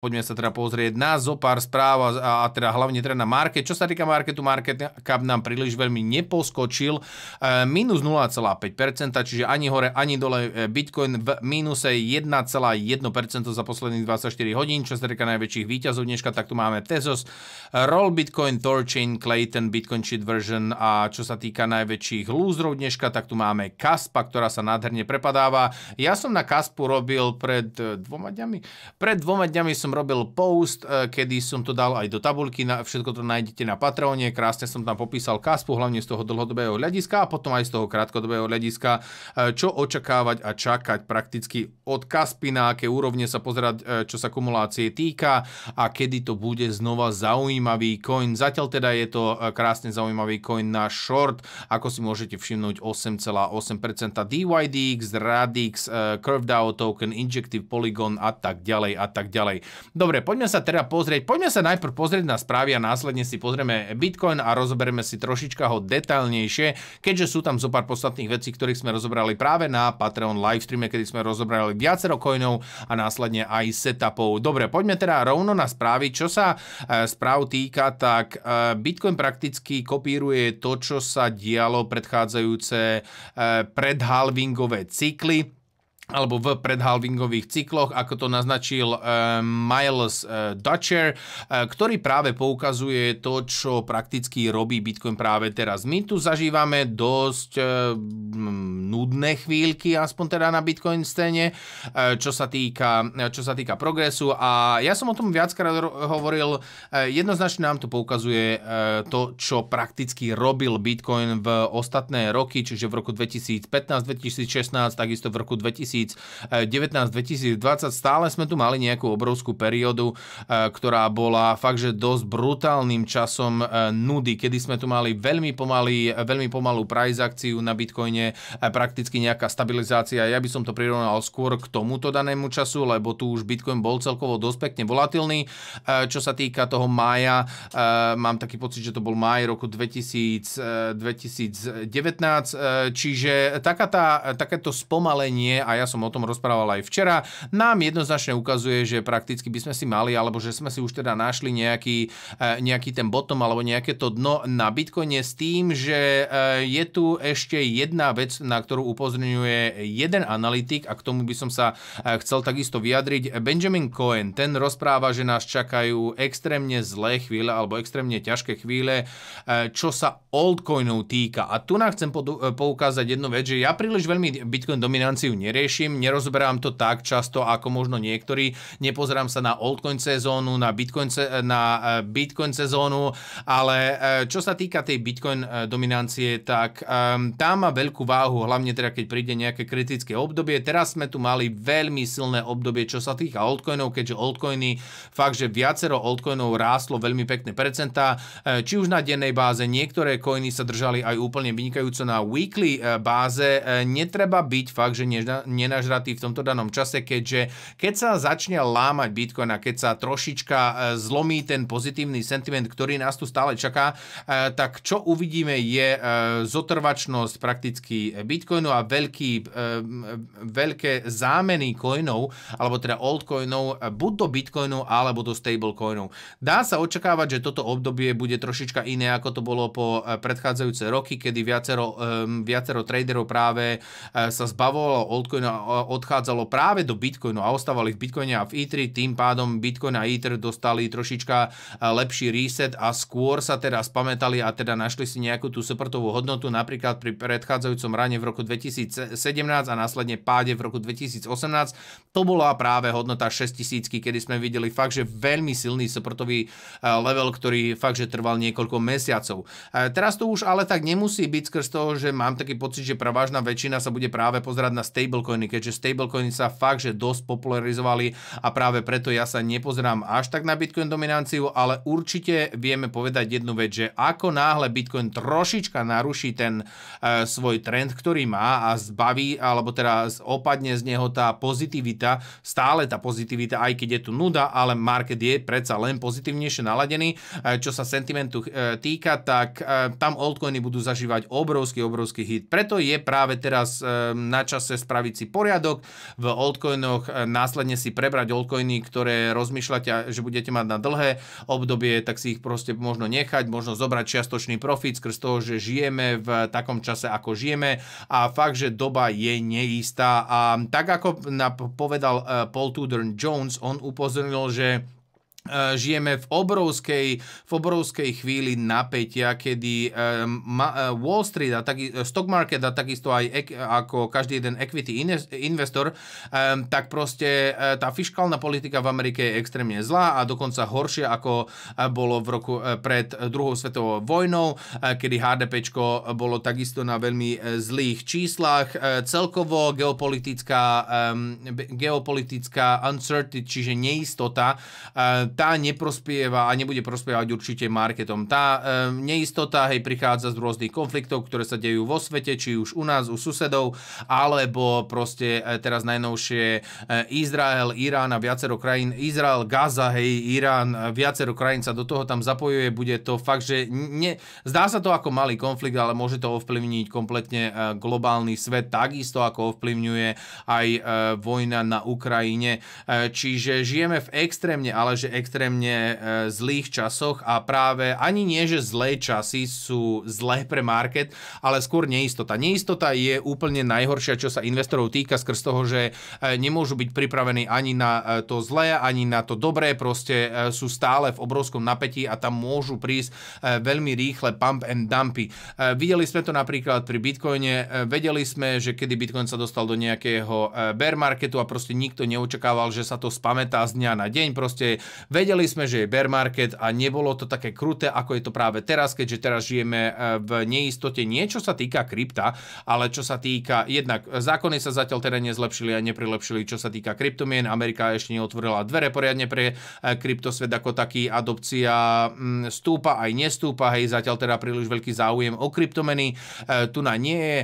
Poďme sa teda pozrieť na zo pár správ a, a teda hlavne teda na market. Čo sa týka marketu, market cap nám príliš veľmi neposkočil. E, minus 0,5%, čiže ani hore, ani dole e, Bitcoin v mínuse 1,1% za posledných 24 hodín. Čo sa týka najväčších výťazov dneška, tak tu máme Tezos, Roll Bitcoin, Torchain, Clayton, Bitcoin Cheat Version a čo sa týka najväčších lúzrov dneška, tak tu máme Kaspa, ktorá sa nádherne prepadáva. Ja som na Kaspu robil pred e, dvoma dňami. Pred dvoma dňami som som robil post, eh, kedy som to dal aj do tabulky, na, všetko to nájdete na Patreone, krásne som tam popísal kaspu, hlavne z toho dlhodobého hľadiska a potom aj z toho krátkodobého hľadiska, eh, čo očakávať a čakať prakticky od kaspy, na aké úrovne sa pozerať, eh, čo sa kumulácie týka a kedy to bude znova zaujímavý coin. Zatiaľ teda je to krásne zaujímavý coin na short, ako si môžete všimnúť 8,8% DYDX, Radix Curved Out token, Injective Polygon a tak ďalej a tak ďalej. Dobre, poďme sa teda pozrieť. Poďme sa najprv pozrieť na správy a následne si pozrieme Bitcoin a rozoberieme si trošička ho detailnejšie, keďže sú tam zo pár podstatných vecí, ktorých sme rozobrali práve na Patreon livestreame, kedy sme rozobrali viacero coinov a následne aj setupov. Dobre, poďme teda rovno na správy. Čo sa e, správ týka, tak e, Bitcoin prakticky kopíruje to, čo sa dialo predchádzajúce e, predhalvingové cykly alebo v predhalvingových cykloch, ako to naznačil eh, Miles eh, Dutcher, eh, ktorý práve poukazuje to, čo prakticky robí Bitcoin práve teraz. My tu zažívame dosť nudné chvíľky, aspoň teda na Bitcoin scéne, čo sa týka, čo sa týka progresu a ja som o tom viackrát hovoril, jednoznačne nám to poukazuje to, čo prakticky robil Bitcoin v ostatné roky, čiže v roku 2015, 2016, takisto v roku 2000 2019-2020 eh, stále sme tu mali nejakú obrovskú periódu, eh, ktorá bola fakt, že dosť brutálnym časom eh, nudy, kedy sme tu mali veľmi, pomaly, veľmi pomalú price akciu na Bitcoine, prakticky nejaká stabilizácia. Ja by som to prirovnal skôr k tomuto danému času, lebo tu už Bitcoin bol celkovo dosť pekne volatilný. Čo sa týka toho mája, mám taký pocit, že to bol máj roku 2000, 2019, čiže taká tá, takéto spomalenie, a ja som o tom rozprával aj včera, nám jednoznačne ukazuje, že prakticky by sme si mali, alebo že sme si už teda našli nejaký, e, nejaký ten bottom alebo nejaké to dno na Bitcoine s tým, že e, je tu ešte jedna vec, na ktorú upozorňuje jeden analytik a k tomu by som sa e, chcel takisto vyjadriť. Benjamin Cohen, ten rozpráva, že nás čakajú extrémne zlé chvíle alebo extrémne ťažké chvíle, čo sa altcoinov týka. A tu nám chcem poukázať jednu vec, že ja príliš veľmi Bitcoin dominanciu neriešim, neriešim, nerozberám to tak často ako možno niektorí, nepozerám sa na altcoin sezónu, na bitcoin, na eh, bitcoin sezónu, ale eh, čo sa týka tej bitcoin eh, dominancie, tak tam ehm, má veľkú váhu, hlavne teda keď príde nejaké kritické obdobie. Teraz sme tu mali veľmi silné obdobie, čo sa týka altcoinov, keďže altcoiny, fakt, že viacero altcoinov rástlo veľmi pekné percentá, či už na dennej báze, niektoré coiny sa držali aj úplne vynikajúco na weekly báze. Netreba byť fakt, že nenažratý v tomto danom čase, keďže keď sa začne lámať Bitcoin a keď sa trošička e, zlomí ten pozitívny sentiment, ktorý nás tu stále čaká, e, tak čo uvidíme je e, zotrvačnosť prakticky Bitcoinu a veľký, veľké zámeny coinov, alebo teda altcoinov, buď do Bitcoinu alebo do stablecoinov. Dá sa očakávať, že toto obdobie bude trošička iné, ako to bolo po predchádzajúce roky, kedy viacero, viacero traderov práve sa zbavovalo altcoinu odchádzalo práve do Bitcoinu a ostávali v Bitcoine a v E3, tým pádom Bitcoin a Ether dostali trošička e, lepší reset a skôr sa teraz pamätali a teda našli si nejakú tú supportovú hodnotu napríklad pri predchádzajúcom rane v roku 2017 a následne páde v roku 2018. To bola práve hodnota 6000, kedy sme videli fakt, že veľmi silný supportový e, level, ktorý fakt, že trval niekoľko mesiacov. E, teraz to už ale tak nemusí byť skrz toho, že mám taký pocit, že pravážna väčšina sa bude práve pozerať na stablecoin stablecoiny, keďže stablecoiny sa fakt, že dosť popularizovali a práve preto ja sa nepozerám až tak na Bitcoin dominanciu, ale určite vieme povedať jednu vec, že ako náhle Bitcoin trošička naruší ten e, svoj trend, ktorý má a zbaví, alebo teda opadne z neho tá pozitivita, stále tá pozitivita, aj keď je tu nuda, ale market je predsa len pozitívnejšie naladený, e, čo sa sentimentu e, týka, tak e, tam altcoiny budú zažívať obrovský, obrovský hit. Preto je práve teraz e, na čase spraviť si poriadok v altcoinoch, e, následne si prebrať altcoiny, ktoré rozmýšľate, že budete mať na dlhé obdobie, tak si ich proste možno nechať, možno zobrať čiastočný profit skrz toho, že žijeme v takom čase, ako žijeme a fakt, že doba je neistá. A tak ako povedal e, Paul Tudor Jones, on upozornil, že Eh, žijeme v obrovskej, v obrovskej chvíli napätia, kedy eh, eh, Wall Street a taký, stock market a takisto aj ako každý jeden equity investor, tak proste tá fiskálna politika v Amerike je extrémne zlá a dokonca horšia ako bolo v roku pred druhou svetovou vojnou, kedy HDP bolo takisto na veľmi zlých číslach. Celkovo geopolitická, geopolitická uncertainty, čiže neistota, tá neprospieva a nebude prospievať určite marketom. Tá e, neistota hej, prichádza z rôznych konfliktov, ktoré sa dejú vo svete, či už u nás, u susedov, alebo proste e, teraz najnovšie e, Izrael, Irán a viacero krajín, Izrael, Gaza, hej, Irán, e, viacero krajín sa do toho tam zapojuje, bude to fakt, že ne, zdá sa to ako malý konflikt, ale môže to ovplyvniť kompletne e, globálny svet, takisto ako ovplyvňuje aj e, vojna na Ukrajine. E, čiže žijeme v extrémne, ale že extrémne e, zlých časoch a práve ani nie, že zlé časy sú zlé pre market, ale skôr neistota. Neistota je úplne najhoršia, čo sa investorov týka skrz toho, že e, nemôžu byť pripravení ani na e, to zlé, ani na to dobré, proste sú stále v obrovskom napätí a tam môžu prísť veľmi rýchle pump and dumpy. Videli sme to napríklad pri Bitcoine, vedeli sme, že kedy Bitcoin sa dostal do nejakého bear marketu a proste nikto neočakával, že sa to spamätá z dňa na deň, proste Vedeli sme, že je bear market a nebolo to také kruté, ako je to práve teraz, keďže teraz žijeme e, v neistote niečo sa týka krypta, ale čo sa týka jednak zákony sa zatiaľ teda nezlepšili a neprilepšili, čo sa týka kryptomien. Amerika ešte neotvorila dvere poriadne pre e, kryptosvet ako taký. Adopcia mm, stúpa aj nestúpa, hej, zatiaľ teda príliš veľký záujem o kryptomeny e, tu na nie je.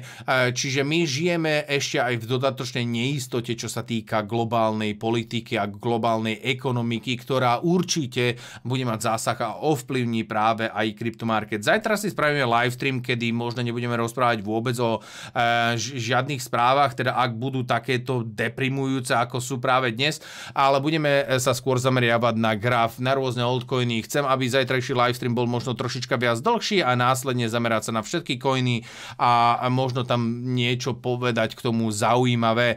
Čiže my žijeme ešte aj v dodatočnej neistote, čo sa týka globálnej politiky a globálnej ekonomiky, ktorá určite bude mať zásah a ovplyvní práve aj kryptomarket. Zajtra si spravíme live stream, kedy možno nebudeme rozprávať vôbec o e, žiadnych správach, teda ak budú takéto deprimujúce, ako sú práve dnes, ale budeme e, sa skôr zameriavať na graf, na rôzne altcoiny. Chcem, aby zajtrajší live stream bol možno trošička viac dlhší a následne zamerať sa na všetky coiny a možno tam niečo povedať k tomu zaujímavé. E,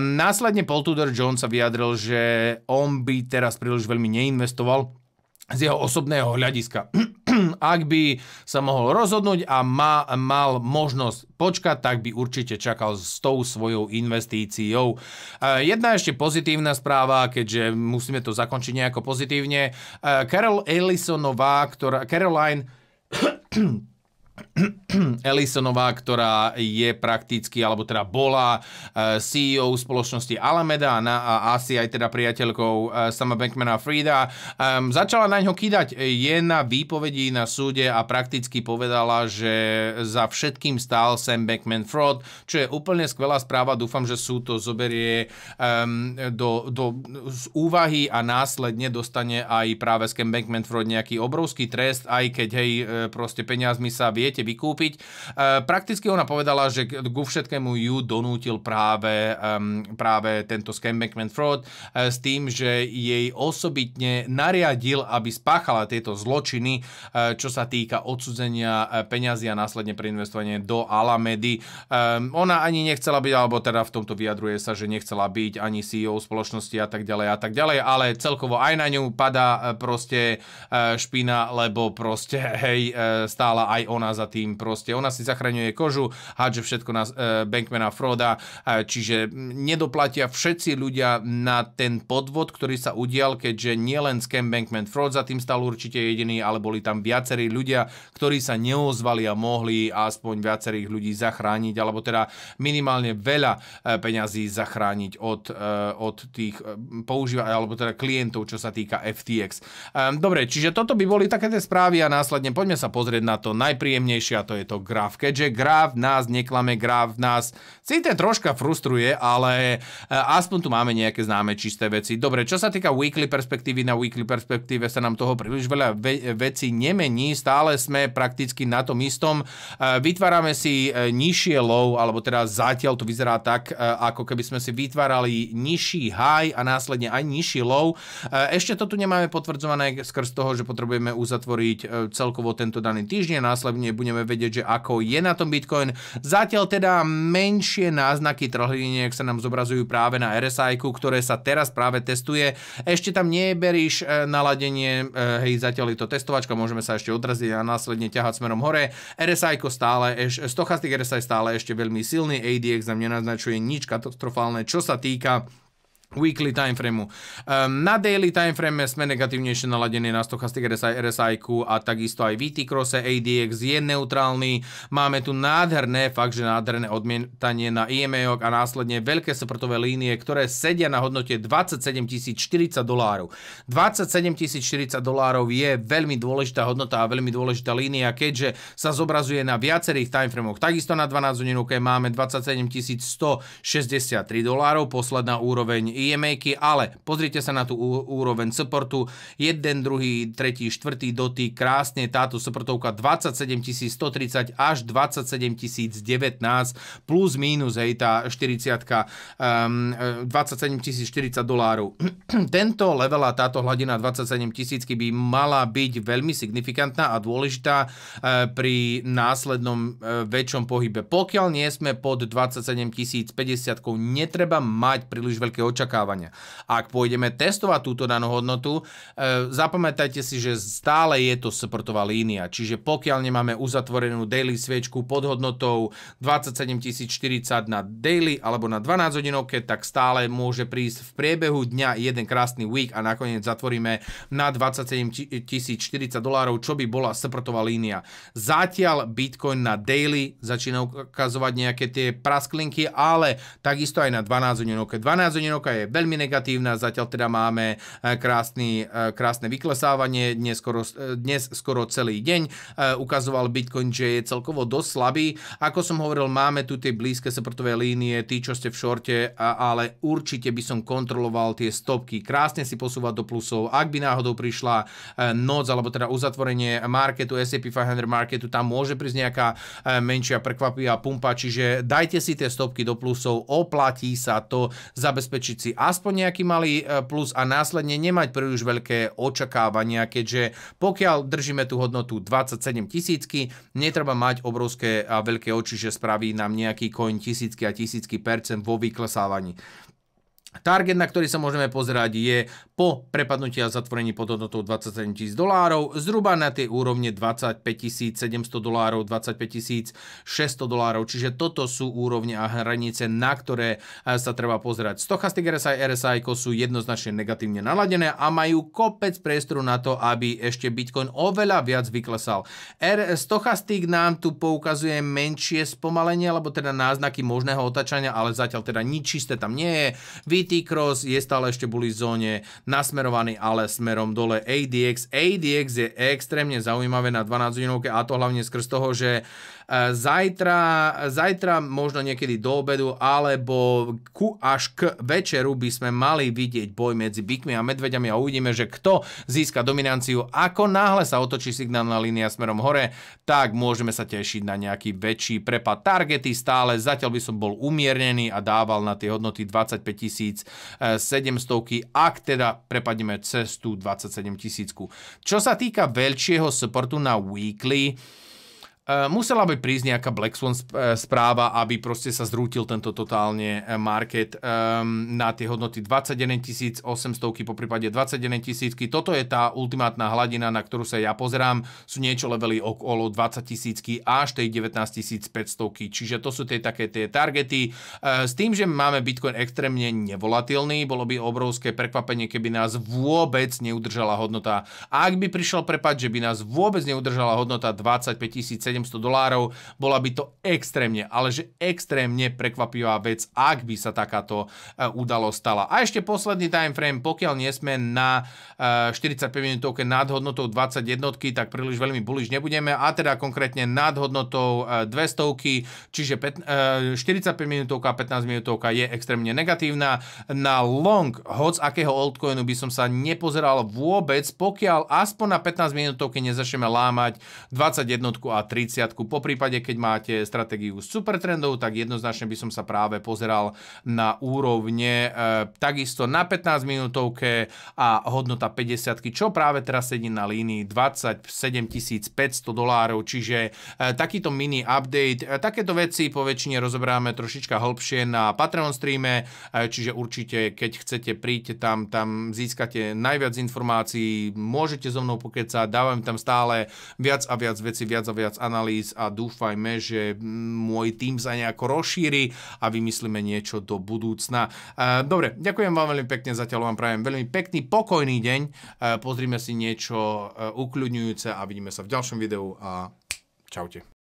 následne Paul Tudor Jones sa vyjadril, že on by teraz príliš veľmi firmy neinvestoval z jeho osobného hľadiska. Ak by sa mohol rozhodnúť a ma, mal možnosť počkať, tak by určite čakal s tou svojou investíciou. E, jedna ešte pozitívna správa, keďže musíme to zakončiť nejako pozitívne. E, Carol Ellisonová, ktorá, Caroline Ellisonová, ktorá je prakticky, alebo teda bola e, CEO spoločnosti Alameda a asi aj teda priateľkou e, sama Bankmana Frida. Začala na ňo kýdať. Je na výpovedí na súde a prakticky povedala, že za všetkým stál Sam Bankman Fraud, čo je úplne skvelá správa. Dúfam, že súd to zoberie do, do z úvahy a následne dostane aj práve Sam Bankman Fraud nejaký obrovský trest, aj keď hej, e, proste peniazmi sa vie viete vykúpiť. Eh, prakticky ona povedala, že ku všetkému ju donútil práve, práve tento scam Bankman Fraud eh, s tým, že jej osobitne nariadil, aby spáchala tieto zločiny, eh, čo sa týka odsudzenia peňazí a následne preinvestovanie do Alamedy. Ona ani nechcela byť, alebo teda v tomto vyjadruje sa, že nechcela byť ani CEO spoločnosti a tak ďalej a tak ďalej, ale celkovo aj na ňu padá proste špina, lebo proste hej, stála aj ona za tým proste. Ona si zachraňuje kožu, hádže všetko na e, Bankmana Froda, e, čiže nedoplatia všetci ľudia na ten podvod, ktorý sa udial, keďže nielen scam Bankman Frod za tým stal určite jediný, ale boli tam viacerí ľudia, ktorí sa neozvali a mohli aspoň viacerých ľudí zachrániť, alebo teda minimálne veľa e, peňazí zachrániť od, od tých používateľov, alebo teda klientov, čo sa týka FTX. Ehm, dobre, čiže toto by boli také tie správy a následne poďme sa pozrieť na to najpríjemnejšie najpríjemnejšie a to je to graf. Keďže graf nás neklame, graf nás síte troška frustruje, ale e, aspoň tu máme nejaké známe čisté veci. Dobre, čo sa týka weekly perspektívy, na weekly perspektíve sa nám toho príliš veľa veci nemení, stále sme prakticky na tom istom. E, vytvárame si e, nižšie low, alebo teda zatiaľ to vyzerá tak, ako keby sme si vytvárali nižší high a následne aj nižší low. Ešte to tu nemáme potvrdzované skrz toho, že potrebujeme uzatvoriť celkovo tento daný týždeň, následne nebudeme vedieť, že ako je na tom Bitcoin. Zatiaľ teda menšie náznaky trhliniek sa nám zobrazujú práve na RSI, ktoré sa teraz práve testuje. Ešte tam neberíš e, naladenie, e, hej, zatiaľ je to testovačka, môžeme sa ešte odraziť a následne ťahať smerom hore. RSI stále, eš, stochastik RSI stále ešte veľmi silný, ADX nám nenaznačuje nič katastrofálne, čo sa týka weekly frame. Um, ehm, na daily timeframe sme negatívnejšie naladení na stochastic RSI, RSI a takisto aj VT Cross ADX je neutrálny. Máme tu nádherné, fakt, že nádherné odmietanie na IMA e a následne veľké seprotové línie, ktoré sedia na hodnote 27 040 dolárov. 27 040 dolárov je veľmi dôležitá hodnota a veľmi dôležitá línia, keďže sa zobrazuje na viacerých timeframoch. Takisto na 12 hodinovke máme 27 163 dolárov, posledná úroveň ima e ale pozrite sa na tú úroveň supportu. 1, druhý, 3, štvrtý dotyk, krásne táto supportovka 27 130 až 27 019 plus mínus hej, tá 40 um, 27 040 dolárov. Tento level a táto hladina 27 tisícky by mala byť veľmi signifikantná a dôležitá e, pri následnom e, väčšom pohybe. Pokiaľ nie sme pod 27 050, netreba mať príliš veľké očakávanie očakávania. Ak pôjdeme testovať túto danú hodnotu, e, zapamätajte si, že stále je to supportová línia. Čiže pokiaľ nemáme uzatvorenú daily sviečku pod hodnotou 27040 na daily alebo na 12 hodinovke, tak stále môže prísť v priebehu dňa jeden krásny week a nakoniec zatvoríme na 27 040 dolárov, čo by bola supportová línia. Zatiaľ Bitcoin na daily začína ukazovať nejaké tie prasklinky, ale takisto aj na 12 hodinovke. 12 hodinovka je je veľmi negatívna. Zatiaľ teda máme e, krásny, e, krásne vyklesávanie dnes skoro, e, dnes skoro celý deň. Ukazoval Bitcoin, že je celkovo dosť slabý. Ako som hovoril, máme tu tie blízke supportové línie, tí, čo ste v šorte, ale určite by som kontroloval tie stopky. Krásne si posúvať do plusov. Ak by náhodou prišla noc, alebo teda uzatvorenie marketu, S&P 500 marketu, tam môže prísť nejaká menšia prekvapivá pumpa, čiže dajte si tie stopky do plusov, oplatí sa to zabezpečiť si aspoň nejaký malý e, plus a následne nemať príliš veľké očakávania, keďže pokiaľ držíme tú hodnotu 27 tisícky, netreba mať obrovské a veľké oči, že spraví nám nejaký coin tisícky a tisícky percent vo vyklesávaní. Target, na ktorý sa môžeme pozerať, je po prepadnutí a zatvorení pod hodnotou 27 tisíc dolárov zhruba na tie úrovne 25 700 dolárov, 25 600 dolárov. Čiže toto sú úrovne a hranice, na ktoré e, sa treba pozerať. Stochastic RSI, RSI sú jednoznačne negatívne naladené a majú kopec priestoru na to, aby ešte Bitcoin oveľa viac vyklesal. Stochastik Stochastic nám tu poukazuje menšie spomalenie, alebo teda náznaky možného otačania, ale zatiaľ teda nič čisté tam nie je. VT Cross je stále ešte boli v zóne nasmerovaný ale smerom dole ADX. ADX je extrémne zaujímavé na 12 hodinovke a to hlavne skrz toho, že e, zajtra, zajtra možno niekedy do obedu alebo ku až k večeru by sme mali vidieť boj medzi bykmi a medveďami a uvidíme, že kto získa dominanciu. Ako náhle sa otočí signálna línia smerom hore, tak môžeme sa tešiť na nejaký väčší prepad. Targety stále, zatiaľ by som bol umiernený a dával na tie hodnoty 25 700, e, ak teda prepadneme cez tú 27 tisícku. Čo sa týka väčšieho supportu na weekly, E, musela by prísť nejaká Black Swan e, správa, aby proste sa zrútil tento totálne e, market na tie hodnoty 21 800, po prípade 21 000. Toto je tá ultimátna hladina, na ktorú sa ja pozerám. Sú niečo levely okolo 20 000 až tej 19 500. Čiže to sú tie také tie targety. S tým, že máme Bitcoin extrémne nevolatilný, bolo by obrovské prekvapenie, keby nás vôbec neudržala hodnota. Ak by prišiel prepad, že by nás vôbec neudržala hodnota 25 000, 700 dolárov, bola by to extrémne, ale že extrémne prekvapivá vec, ak by sa takáto e, udalosť stala. A ešte posledný time frame, pokiaľ nie sme na 45 e, minútovke nad hodnotou 21, tak príliš veľmi bullish nebudeme, a teda konkrétne nad hodnotou 200, e, čiže 45 minútovka, 15 minútovka je extrémne negatívna. Na long, hoc akého altcoinu by som sa nepozeral vôbec, pokiaľ aspoň na 15 minútovke nezačneme lámať 21 a 30 30 po prípade, keď máte stratégiu supertrendov, tak jednoznačne by som sa práve pozeral na úrovne e, takisto na 15 minútovke a hodnota 50, čo práve teraz sedí na línii 27 500 dolárov, čiže e, takýto mini update, e, takéto veci po väčšine rozoberáme trošička hĺbšie na Patreon streame, e, čiže určite keď chcete príť tam, tam získate najviac informácií, môžete so mnou pokecať, dávam tam stále viac a viac veci, viac a viac analýz analýz a dúfajme, že môj tým sa nejako rozšíri a vymyslíme niečo do budúcna. E, dobre, ďakujem vám veľmi pekne, zatiaľ vám prajem veľmi pekný, pokojný deň. E, pozrime si niečo e, ukľudňujúce a vidíme sa v ďalšom videu a čaute.